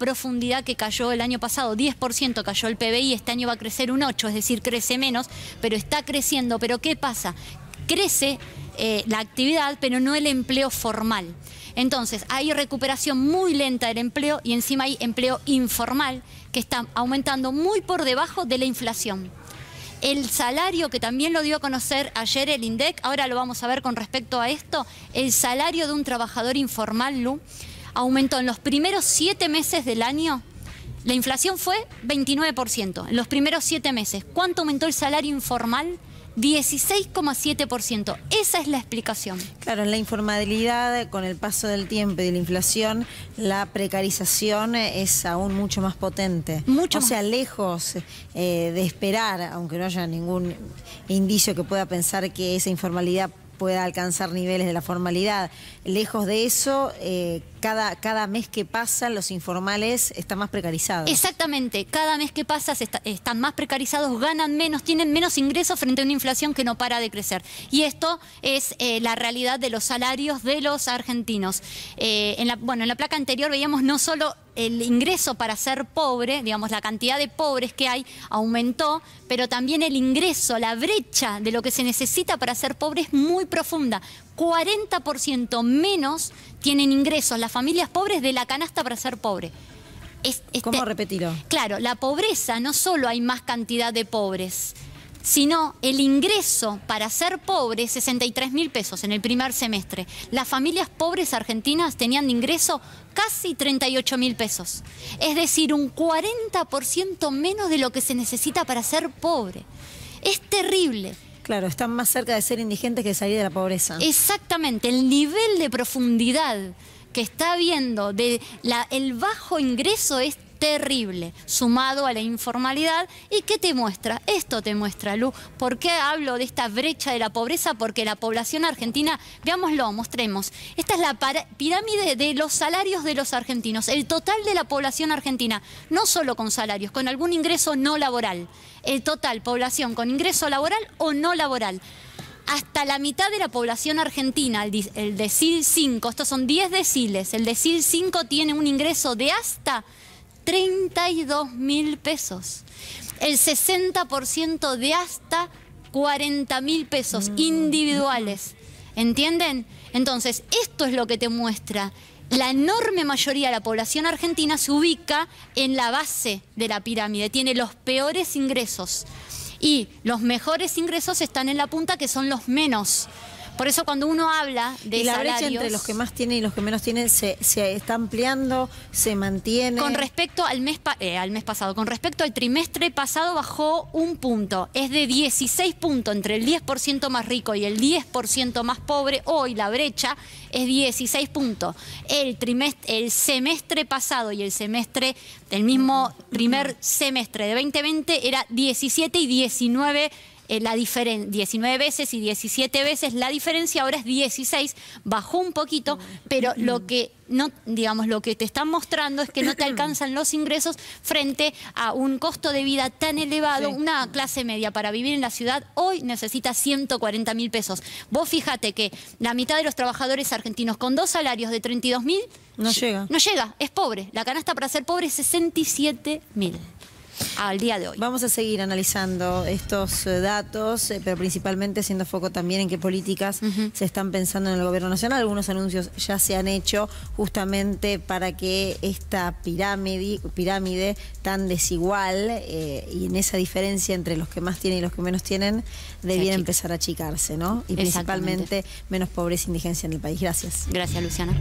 profundidad que cayó el año pasado, 10% cayó el PBI, este año va a crecer un 8%, es decir, crece menos, pero está creciendo. Pero ¿qué pasa? Crece eh, la actividad, pero no el empleo formal. Entonces, hay recuperación muy lenta del empleo y encima hay empleo informal que está aumentando muy por debajo de la inflación. El salario, que también lo dio a conocer ayer el INDEC, ahora lo vamos a ver con respecto a esto, el salario de un trabajador informal, Lu, aumentó en los primeros siete meses del año, la inflación fue 29%, en los primeros siete meses. ¿Cuánto aumentó el salario informal? 16,7%. Esa es la explicación. Claro, en la informalidad, con el paso del tiempo y de la inflación, la precarización es aún mucho más potente. Mucho o sea, lejos eh, de esperar, aunque no haya ningún indicio que pueda pensar que esa informalidad pueda alcanzar niveles de la formalidad. Lejos de eso, eh, cada, cada mes que pasa los informales están más precarizados. Exactamente, cada mes que pasa están más precarizados, ganan menos, tienen menos ingresos frente a una inflación que no para de crecer. Y esto es eh, la realidad de los salarios de los argentinos. Eh, bueno, en la placa anterior veíamos no solo el ingreso para ser pobre, digamos, la cantidad de pobres que hay aumentó, pero también el ingreso, la brecha de lo que se necesita para ser pobre es muy profunda. 40% menos tienen ingresos las familias pobres de la canasta para ser pobre. Este ¿Cómo repetirlo? Claro, la pobreza no solo hay más cantidad de pobres, sino el ingreso para ser pobre, 63 mil pesos en el primer semestre. Las familias pobres argentinas tenían ingreso casi 38 mil pesos, es decir, un 40% menos de lo que se necesita para ser pobre. Es terrible. Claro, están más cerca de ser indigentes que de salir de la pobreza. Exactamente, el nivel de profundidad que está habiendo de la, el bajo ingreso es terrible, sumado a la informalidad. ¿Y qué te muestra? Esto te muestra, Lu. ¿Por qué hablo de esta brecha de la pobreza? Porque la población argentina, veámoslo, mostremos. Esta es la pirámide de los salarios de los argentinos, el total de la población argentina, no solo con salarios, con algún ingreso no laboral. El total, población con ingreso laboral o no laboral hasta la mitad de la población argentina, el decil 5, estos son 10 deciles, el decil 5 tiene un ingreso de hasta 32 mil pesos. El 60% de hasta 40 mil pesos mm. individuales. ¿Entienden? Entonces, esto es lo que te muestra. La enorme mayoría de la población argentina se ubica en la base de la pirámide, tiene los peores ingresos. Y los mejores ingresos están en la punta, que son los menos. Por eso cuando uno habla de y la brecha entre los que más tienen y los que menos tienen se, está ampliando, se mantiene. Con respecto al mes, eh, al mes pasado, con respecto al trimestre pasado bajó un punto. Es de 16 puntos entre el 10% más rico y el 10% más pobre. Hoy la brecha es 16 puntos. El, el semestre pasado y el semestre, del mismo primer semestre de 2020 era 17 y 19 eh, la 19 veces y 17 veces, la diferencia ahora es 16, bajó un poquito, pero mm. lo que no, digamos, lo que te están mostrando es que no te alcanzan los ingresos frente a un costo de vida tan elevado. Una clase media para vivir en la ciudad hoy necesita 140 mil pesos. Vos fíjate que la mitad de los trabajadores argentinos con dos salarios de 32 mil... No llega. No llega, es pobre. La canasta para ser pobre es 67 mil al día de hoy. Vamos a seguir analizando estos eh, datos, eh, pero principalmente haciendo foco también en qué políticas se están pensando en el gobierno nacional. Algunos anuncios ya se han hecho justamente para que esta pirámide, tan desigual eh, y en esa diferencia entre los que más tienen y los que menos tienen, debiera empezar a achicarse, ¿no? Y principalmente menos pobreza e indigencia en el país. Gracias. Gracias, Luciana.